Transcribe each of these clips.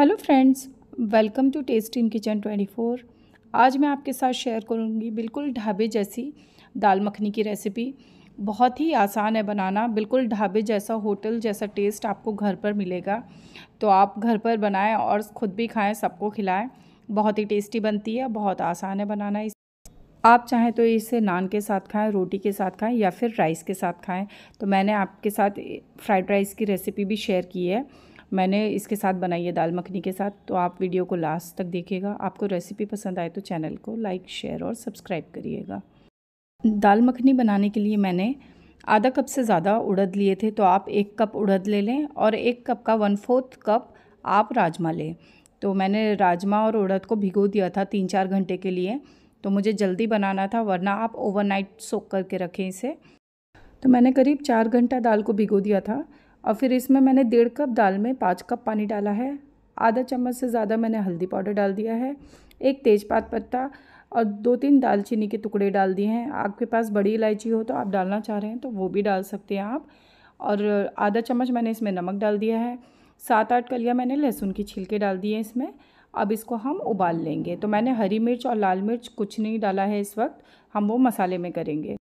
hello friends welcome to taste in kitchen 24 आज मैं आपके साथ शेयर करूंगी बिल्कुल ढाबे जैसी दाल मखनी की रेसिपी बहुत ही आसान है बनाना बिल्कुल ढाबे जैसा होटल जैसा टेस्ट आपको घर पर मिलेगा तो आप घर पर बनाएं और ख़ुद भी खाएं सबको खिलाएं बहुत ही टेस्टी बनती है बहुत आसान है बनाना इस आप चाहें तो इसे नान के साथ खाएं रोटी के साथ खाएं या फिर राइस के साथ खाएं तो मैंने आपके साथ फ्राइड राइस की रेसिपी भी शेयर की है मैंने इसके साथ बनाई है दाल मखनी के साथ तो आप वीडियो को लास्ट तक देखिएगा आपको रेसिपी पसंद आए तो चैनल को लाइक शेयर और सब्सक्राइब करिएगा दाल मखनी बनाने के लिए मैंने आधा कप से ज़्यादा उड़द लिए थे तो आप एक कप उड़द ले लें और एक कप का वन फोर्थ कप आप राजमा लें तो मैंने राजमा और उड़द को भिगो दिया था तीन चार घंटे के लिए तो मुझे जल्दी बनाना था वरना आप ओवरनाइट सोख करके रखें इसे तो मैंने करीब चार घंटा दाल को भिगो दिया था और फिर इसमें मैंने डेढ़ कप दाल में पाँच कप पानी डाला है आधा चम्मच से ज़्यादा मैंने हल्दी पाउडर डाल दिया है एक तेज़पात पत्ता और दो तीन दालचीनी के टुकड़े डाल दिए हैं आपके पास बड़ी इलायची हो तो आप डालना चाह रहे हैं तो वो भी डाल सकते हैं आप और आधा चम्मच मैंने इसमें नमक डाल दिया है सात आठ कलियाँ मैंने लहसुन की छिलके डाल दिए हैं इसमें अब इसको हम उबाल लेंगे तो मैंने हरी मिर्च और लाल मिर्च कुछ नहीं डाला है इस वक्त हम वो मसाले में करेंगे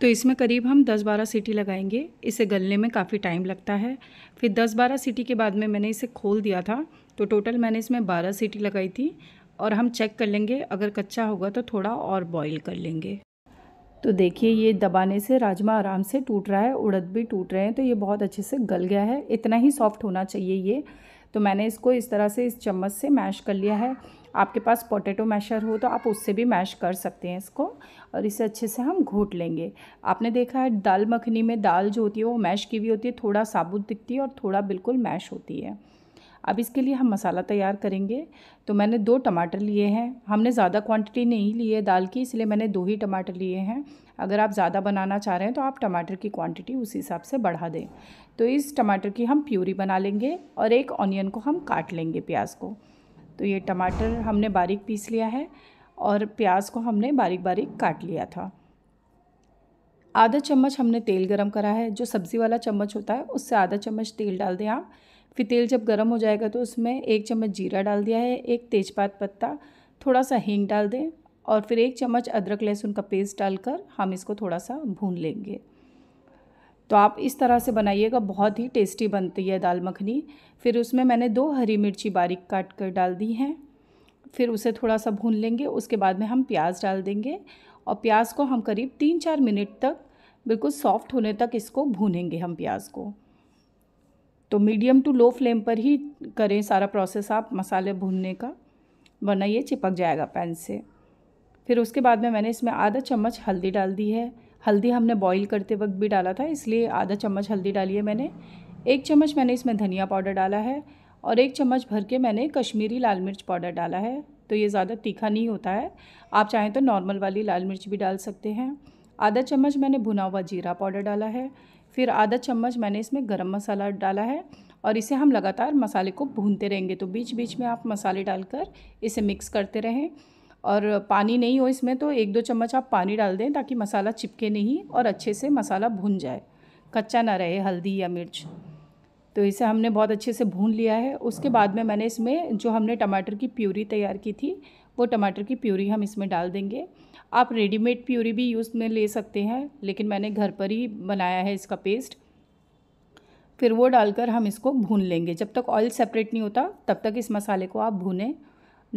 तो इसमें करीब हम 10-12 सीटी लगाएंगे इसे गलने में काफ़ी टाइम लगता है फिर 10-12 सीटी के बाद में मैंने इसे खोल दिया था तो टोटल मैंने इसमें 12 सीटी लगाई थी और हम चेक कर लेंगे अगर कच्चा होगा तो थोड़ा और बॉईल कर लेंगे तो देखिए ये दबाने से राजमा आराम से टूट रहा है उड़द भी टूट रहे हैं तो ये बहुत अच्छे से गल गया है इतना ही सॉफ्ट होना चाहिए ये तो मैंने इसको इस तरह से इस चम्मच से मैश कर लिया है आपके पास पोटैटो मैशर हो तो आप उससे भी मैश कर सकते हैं इसको और इसे अच्छे से हम घोट लेंगे आपने देखा है दाल मखनी में दाल जो होती है वो मैश की हुई होती है थोड़ा साबुत दिखती है और थोड़ा बिल्कुल मैश होती है अब इसके लिए हम मसाला तैयार करेंगे तो मैंने दो टमाटर लिए हैं हमने ज़्यादा क्वांटिटी नहीं ली है दाल की इसलिए मैंने दो ही टमाटर लिए हैं अगर आप ज़्यादा बनाना चाह रहे हैं तो आप टमाटर की क्वांटिटी उस हिसाब से बढ़ा दें तो इस टमाटर की हम प्यूरी बना लेंगे और एक ऑनियन को हम काट लेंगे प्याज को तो ये टमाटर हमने बारीक पीस लिया है और प्याज को हमने बारीक बारीक काट लिया था आधा चम्मच हमने तेल गरम करा है जो सब्ज़ी वाला चम्मच होता है उससे आधा चम्मच तेल डाल दें आप फिर तेल जब गर्म हो जाएगा तो उसमें एक चम्मच जीरा डाल दिया है एक तेज़पात पत्ता थोड़ा सा हींग डाल दें और फिर एक चम्मच अदरक लहसुन का पेस्ट डालकर हम इसको थोड़ा सा भून लेंगे तो आप इस तरह से बनाइएगा बहुत ही टेस्टी बनती है दाल मखनी फिर उसमें मैंने दो हरी मिर्ची बारीक काट कर डाल दी हैं फिर उसे थोड़ा सा भून लेंगे उसके बाद में हम प्याज डाल देंगे और प्याज को हम करीब तीन चार मिनट तक बिल्कुल सॉफ्ट होने तक इसको भूनेंगे हम प्याज को तो मीडियम टू लो फ्लेम पर ही करें सारा प्रोसेस आप मसाले भूनने का वरना ये चिपक जाएगा पैन से फिर उसके बाद में मैंने इसमें आधा चम्मच हल्दी डाल दी है हल्दी हमने बॉईल करते वक्त भी डाला था इसलिए आधा चम्मच हल्दी डाली है मैंने एक चम्मच मैंने इसमें धनिया पाउडर डाला है और एक चम्मच भर के मैंने कश्मीरी लाल मिर्च पाउडर डाला है तो ये ज़्यादा तीखा नहीं होता है आप चाहें तो नॉर्मल वाली लाल मिर्च भी डाल सकते हैं आधा चम्मच मैंने भुना हुआ जीरा पाउडर डाला है फिर आधा चम्मच मैंने इसमें गरम मसाला डाला है और इसे हम लगातार मसाले को भूनते रहेंगे तो बीच बीच में आप मसाले डालकर इसे मिक्स करते रहें और पानी नहीं हो इसमें तो एक दो चम्मच आप पानी डाल दें ताकि मसाला चिपके नहीं और अच्छे से मसाला भून जाए कच्चा ना रहे हल्दी या मिर्च तो इसे हमने बहुत अच्छे से भून लिया है उसके बाद में मैंने इसमें जो हमने टमाटर की प्यूरी तैयार की थी वो टमाटर की प्यूरी हम इसमें डाल देंगे आप रेडीमेड प्यूरी भी यूज़ में ले सकते हैं लेकिन मैंने घर पर ही बनाया है इसका पेस्ट फिर वो डालकर हम इसको भून लेंगे जब तक ऑयल सेपरेट नहीं होता तब तक इस मसाले को आप भूनें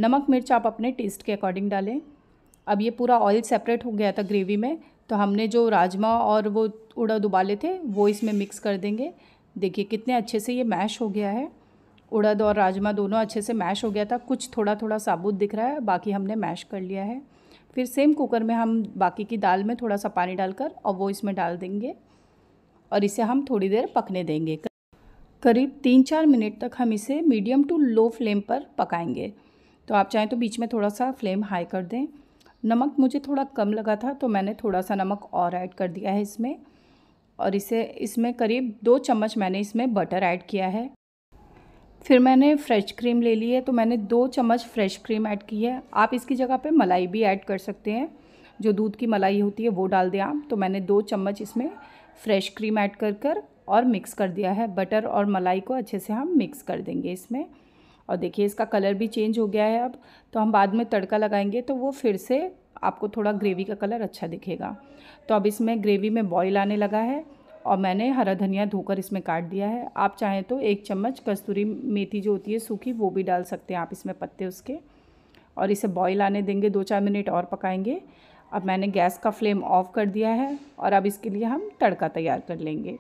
नमक मिर्च आप अपने टेस्ट के अकॉर्डिंग डालें अब ये पूरा ऑयल सेपरेट हो गया था ग्रेवी में तो हमने जो राजमा और वो उड़द उबाले थे वो इसमें मिक्स कर देंगे देखिए कितने अच्छे से ये मैश हो गया है उड़द और राजमा दोनों अच्छे से मैश हो गया था कुछ थोड़ा थोड़ा साबुत दिख रहा है बाकी हमने मैश कर लिया है फिर सेम कुकर में हम बाकी की दाल में थोड़ा सा पानी डालकर और वो इसमें डाल देंगे और इसे हम थोड़ी देर पकने देंगे करीब तीन चार मिनट तक हम इसे मीडियम टू लो फ्लेम पर पकाएंगे तो आप चाहें तो बीच में थोड़ा सा फ्लेम हाई कर दें नमक मुझे थोड़ा कम लगा था तो मैंने थोड़ा सा नमक और ऐड कर दिया है इसमें और इसे इसमें करीब दो चम्मच मैंने इसमें बटर ऐड किया है फिर मैंने फ्रेश क्रीम ले ली है तो मैंने दो चम्मच फ्रेश क्रीम ऐड की है आप इसकी जगह पे मलाई भी ऐड कर सकते हैं जो दूध की मलाई होती है वो डाल दें आप तो मैंने दो चम्मच इसमें फ्रेश क्रीम ऐड कर कर और मिक्स कर दिया है बटर और मलाई को अच्छे से हम मिक्स कर देंगे इसमें और देखिए इसका कलर भी चेंज हो गया है अब तो हम बाद में तड़का लगाएंगे तो वो फिर से आपको थोड़ा ग्रेवी का कलर अच्छा दिखेगा तो अब इसमें ग्रेवी में बॉईल आने लगा है और मैंने हरा धनिया धोकर इसमें काट दिया है आप चाहें तो एक चम्मच कस्तूरी मेथी जो होती है सूखी वो भी डाल सकते हैं आप इसमें पत्ते उसके और इसे बॉईल आने देंगे दो चार मिनट और पकाएंगे अब मैंने गैस का फ्लेम ऑफ कर दिया है और अब इसके लिए हम तड़का तैयार कर लेंगे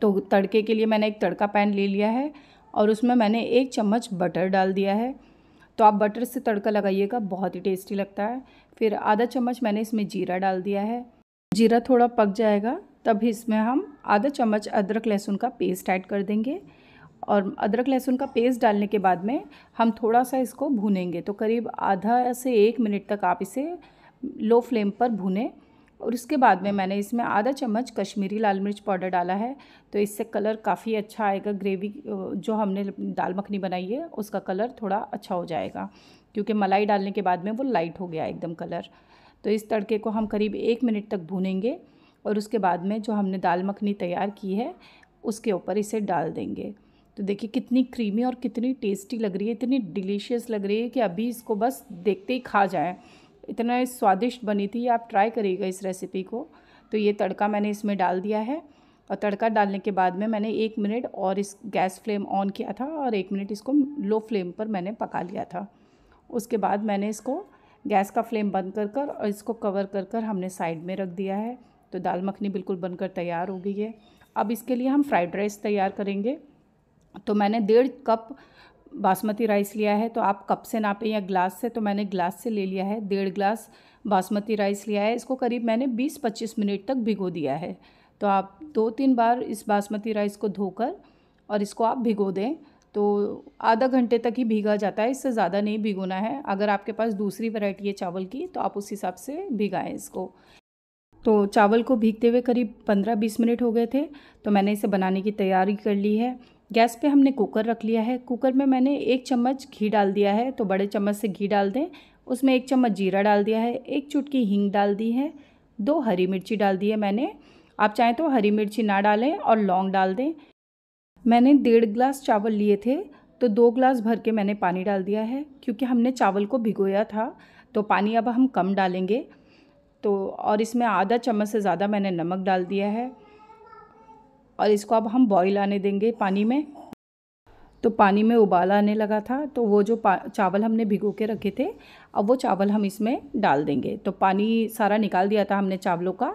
तो तड़के के लिए मैंने एक तड़का पैन ले लिया है और उसमें मैंने एक चम्मच बटर डाल दिया है तो आप बटर से तड़का लगाइएगा बहुत ही टेस्टी लगता है फिर आधा चम्मच मैंने इसमें जीरा डाल दिया है जीरा थोड़ा पक जाएगा तब इसमें हम आधा चम्मच अदरक लहसुन का पेस्ट ऐड कर देंगे और अदरक लहसुन का पेस्ट डालने के बाद में हम थोड़ा सा इसको भूनेंगे तो करीब आधा से एक मिनट तक आप इसे लो फ्लेम पर भूनें और उसके बाद में मैंने इसमें आधा चम्मच कश्मीरी लाल मिर्च पाउडर डाला है तो इससे कलर काफ़ी अच्छा आएगा ग्रेवी जो हमने दाल मखनी बनाई है उसका कलर थोड़ा अच्छा हो जाएगा क्योंकि मलाई डालने के बाद में वो लाइट हो गया एकदम कलर तो इस तड़के को हम करीब एक मिनट तक भूनेंगे और उसके बाद में जो हमने दाल मखनी तैयार की है उसके ऊपर इसे डाल देंगे तो देखिए कितनी क्रीमी और कितनी टेस्टी लग रही है इतनी डिलीशियस लग रही है कि अभी इसको बस देखते ही खा जाएँ इतना स्वादिष्ट बनी थी आप ट्राई करिएगा इस रेसिपी को तो ये तड़का मैंने इसमें डाल दिया है और तड़का डालने के बाद में मैंने एक मिनट और इस गैस फ्लेम ऑन किया था और एक मिनट इसको लो फ्लेम पर मैंने पका लिया था उसके बाद मैंने इसको गैस का फ्लेम बंद कर कर और इसको कवर कर कर हमने साइड में रख दिया है तो दाल मखनी बिल्कुल बनकर तैयार हो गई है अब इसके लिए हम फ्राइड राइस तैयार करेंगे तो मैंने डेढ़ कप बासमती राइस लिया है तो आप कप से नापें या ग्लास से तो मैंने ग्लास से ले लिया है डेढ़ ग्लास बासमती राइस लिया है इसको करीब मैंने 20-25 मिनट तक भिगो दिया है तो आप दो तीन बार इस बासमती राइस को धोकर और इसको आप भिगो दें तो आधा घंटे तक ही भीगा जाता है इससे ज़्यादा नहीं भिगोना है अगर आपके पास दूसरी वैरायटी है चावल की तो आप उस हिसाब से भिगाएं इसको तो चावल को भीगते हुए करीब पंद्रह बीस मिनट हो गए थे तो मैंने इसे बनाने की तैयारी कर ली है गैस पे हमने कुकर रख लिया है कुकर में मैंने एक चम्मच घी डाल दिया है तो बड़े चम्मच से घी डाल दें उसमें एक चम्मच जीरा डाल दिया है एक चुटकी हींग डाल दी है दो हरी मिर्ची डाल दी है मैंने आप चाहें तो हरी मिर्ची ना डालें और लौंग डाल दें मैंने डेढ़ ग्लास चावल लिए थे तो दो ग्लास भर के मैंने पानी डाल दिया है क्योंकि हमने चावल को भिगोया था तो पानी अब हम कम डालेंगे तो और इसमें आधा चम्मच से ज़्यादा मैंने नमक डाल दिया है और इसको अब हम बॉईल आने देंगे पानी में तो पानी में उबाल आने लगा था तो वो जो चावल हमने भिगो के रखे थे अब वो चावल हम इसमें डाल देंगे तो पानी सारा निकाल दिया था हमने चावलों का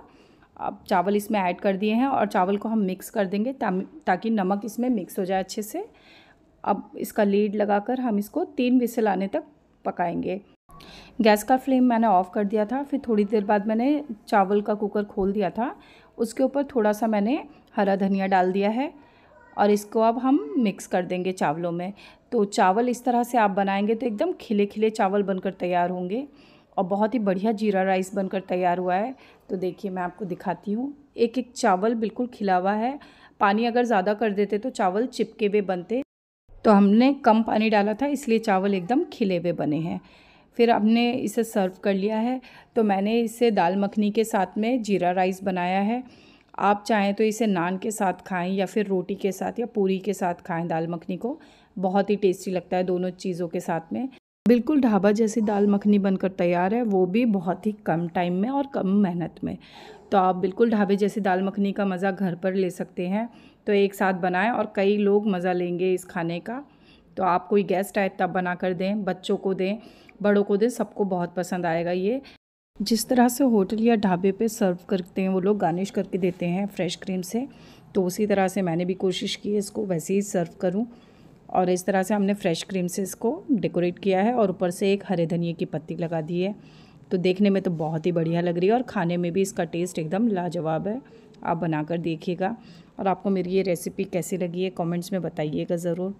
अब चावल इसमें ऐड कर दिए हैं और चावल को हम मिक्स कर देंगे ताकि नमक इसमें मिक्स हो जाए अच्छे से अब इसका लीड लगाकर हम इसको तीन विसल आने तक पकाएंगे गैस का फ्लेम मैंने ऑफ़ कर दिया था फिर थोड़ी देर बाद मैंने चावल का कुकर खोल दिया था उसके ऊपर थोड़ा सा मैंने हरा धनिया डाल दिया है और इसको अब हम मिक्स कर देंगे चावलों में तो चावल इस तरह से आप बनाएंगे तो एकदम खिले खिले चावल बनकर तैयार होंगे और बहुत ही बढ़िया जीरा राइस बनकर तैयार हुआ है तो देखिए मैं आपको दिखाती हूँ एक एक चावल बिल्कुल खिला हुआ है पानी अगर ज़्यादा कर देते तो चावल चिपके हुए बनते तो हमने कम पानी डाला था इसलिए चावल एकदम खिले हुए बने हैं फिर हमने इसे सर्व कर लिया है तो मैंने इसे दाल मखनी के साथ में जीरा राइस बनाया है आप चाहें तो इसे नान के साथ खाएं या फिर रोटी के साथ या पूरी के साथ खाएं दाल मखनी को बहुत ही टेस्टी लगता है दोनों चीज़ों के साथ में बिल्कुल ढाबा जैसी दाल मखनी बनकर तैयार है वो भी बहुत ही कम टाइम में और कम मेहनत में तो आप बिल्कुल ढाबे जैसी दाल मखनी का मज़ा घर पर ले सकते हैं तो एक साथ बनाएं और कई लोग मज़ा लेंगे इस खाने का तो आप कोई गेस्ट आए तब बना कर दें बच्चों को दें बड़ों को दें सबको बहुत पसंद आएगा ये जिस तरह से होटल या ढाबे पे सर्व करते हैं वो लोग गार्निश करके देते हैं फ्रेश क्रीम से तो उसी तरह से मैंने भी कोशिश की इसको वैसे ही सर्व करूं और इस तरह से हमने फ्रेश क्रीम से इसको डेकोरेट किया है और ऊपर से एक हरे धनिए की पत्ती लगा दी है तो देखने में तो बहुत ही बढ़िया लग रही है और खाने में भी इसका टेस्ट एकदम लाजवाब है आप बनाकर देखिएगा और आपको मेरी ये रेसिपी कैसी लगी है कमेंट्स में बताइएगा ज़रूर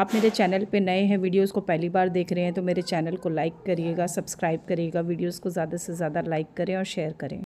आप मेरे चैनल पे नए हैं वीडियोस को पहली बार देख रहे हैं तो मेरे चैनल को लाइक करिएगा सब्सक्राइब करिएगा वीडियोस को ज़्यादा से ज़्यादा लाइक करें और शेयर करें